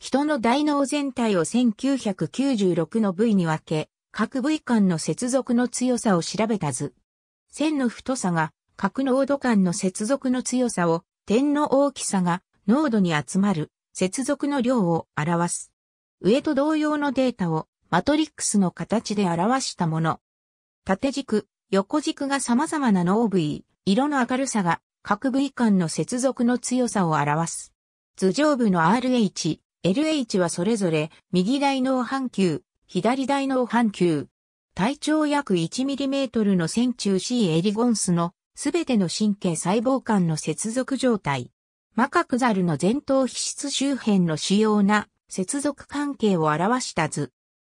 人の大脳全体を1996の部位に分け、各部位間の接続の強さを調べた図。線の太さが各濃度間の接続の強さを、点の大きさが濃度に集まる接続の量を表す。上と同様のデータをマトリックスの形で表したもの。縦軸、横軸が様々な脳部位、色の明るさが各部位間の接続の強さを表す。頭上部の RH、LH はそれぞれ右大脳半球、左大脳半球。体長約 1mm の線中 C エリゴンスのすべての神経細胞間の接続状態。マカクザルの前頭皮質周辺の主要な接続関係を表した図。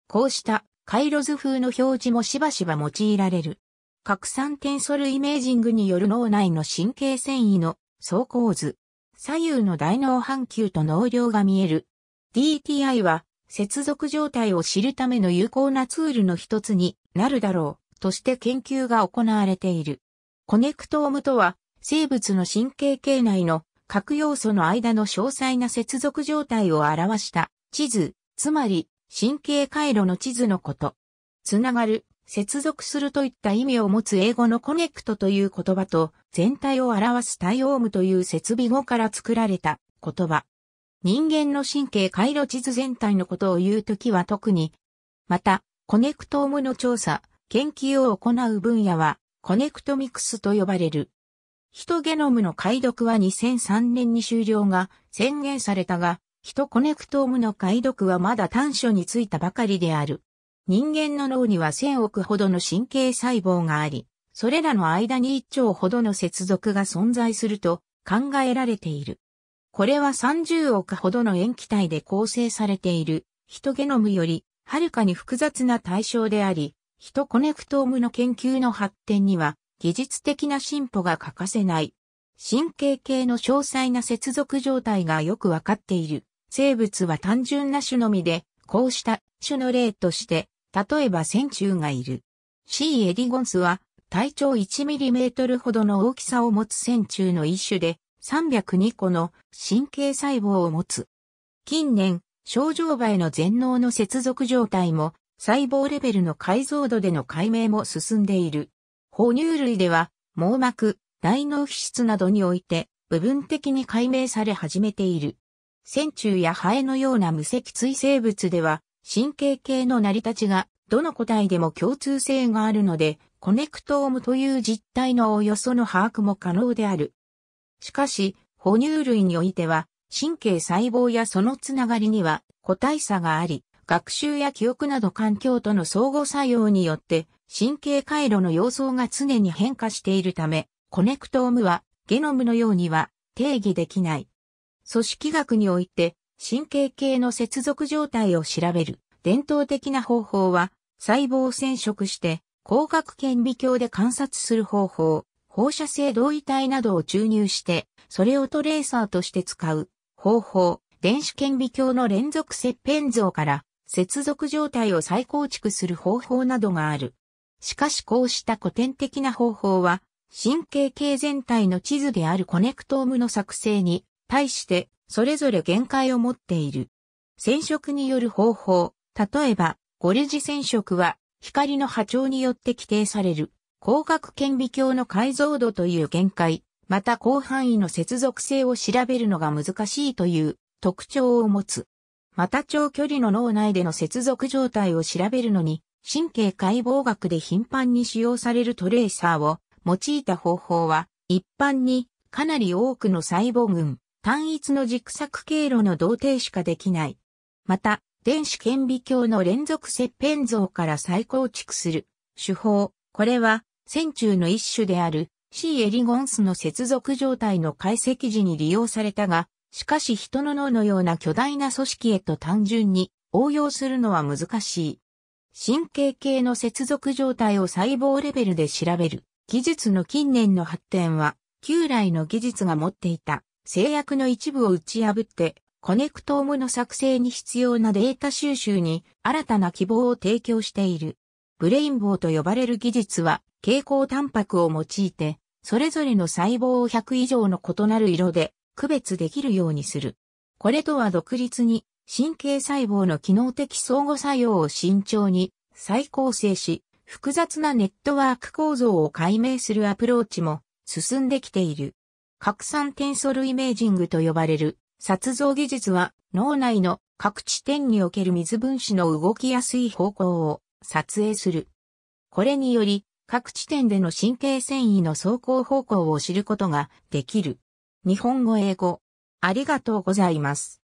こうした回路図風の表示もしばしば用いられる。拡散テンソルイメージングによる脳内の神経繊維の走行図。左右の大脳半球と脳量が見える DTI は接続状態を知るための有効なツールの一つになるだろうとして研究が行われている。コネクトームとは生物の神経系内の各要素の間の詳細な接続状態を表した地図、つまり神経回路の地図のこと。つながる、接続するといった意味を持つ英語のコネクトという言葉と全体を表す対応ムという設備語から作られた言葉。人間の神経回路地図全体のことを言うときは特に、また、コネクトームの調査、研究を行う分野は、コネクトミクスと呼ばれる。ヒトゲノムの解読は2003年に終了が宣言されたが、ヒトコネクトームの解読はまだ短所についたばかりである。人間の脳には1000億ほどの神経細胞があり、それらの間に1兆ほどの接続が存在すると考えられている。これは30億ほどの塩基体で構成されている、ヒトゲノムより、はるかに複雑な対象であり、ヒトコネクトームの研究の発展には、技術的な進歩が欠かせない。神経系の詳細な接続状態がよくわかっている。生物は単純な種のみで、こうした種の例として、例えば線虫がいる。C. エディゴンスは体長1トルほどの大きさを持つ線虫の一種で、302個の神経細胞を持つ。近年、症状場への全脳の接続状態も、細胞レベルの解像度での解明も進んでいる。哺乳類では、網膜、大脳皮質などにおいて、部分的に解明され始めている。線虫やハエのような無脊椎生物では、神経系の成り立ちが、どの個体でも共通性があるので、コネクトームという実態のおよその把握も可能である。しかし、哺乳類においては、神経細胞やそのつながりには個体差があり、学習や記憶など環境との相互作用によって、神経回路の様相が常に変化しているため、コネクトームはゲノムのようには定義できない。組織学において神経系の接続状態を調べる伝統的な方法は細胞を染色して光学顕微鏡で観察する方法、放射性同位体などを注入して、それをトレーサーとして使う方法、電子顕微鏡の連続切片像から接続状態を再構築する方法などがある。しかしこうした古典的な方法は、神経系全体の地図であるコネクトームの作成に対して、それぞれ限界を持っている。染色による方法、例えば、ゴルジ染色は光の波長によって規定される。光学顕微鏡の解像度という限界、また広範囲の接続性を調べるのが難しいという特徴を持つ。また長距離の脳内での接続状態を調べるのに、神経解剖学で頻繁に使用されるトレーサーを用いた方法は、一般にかなり多くの細胞群、単一の軸索経路の同定しかできない。また、電子顕微鏡の連続切片像から再構築する手法、これは線虫の一種である C エリゴンスの接続状態の解析時に利用されたが、しかし人の脳のような巨大な組織へと単純に応用するのは難しい。神経系の接続状態を細胞レベルで調べる技術の近年の発展は、旧来の技術が持っていた制約の一部を打ち破って、コネクトームの作成に必要なデータ収集に新たな希望を提供している。ブレインボーと呼ばれる技術は、蛍光タンパクを用いて、それぞれの細胞を100以上の異なる色で区別できるようにする。これとは独立に、神経細胞の機能的相互作用を慎重に再構成し、複雑なネットワーク構造を解明するアプローチも進んできている。拡散転ソルイメージングと呼ばれる殺像技術は脳内の各地点における水分子の動きやすい方向を撮影する。これにより、各地点での神経繊維の走行方向を知ることができる。日本語英語。ありがとうございます。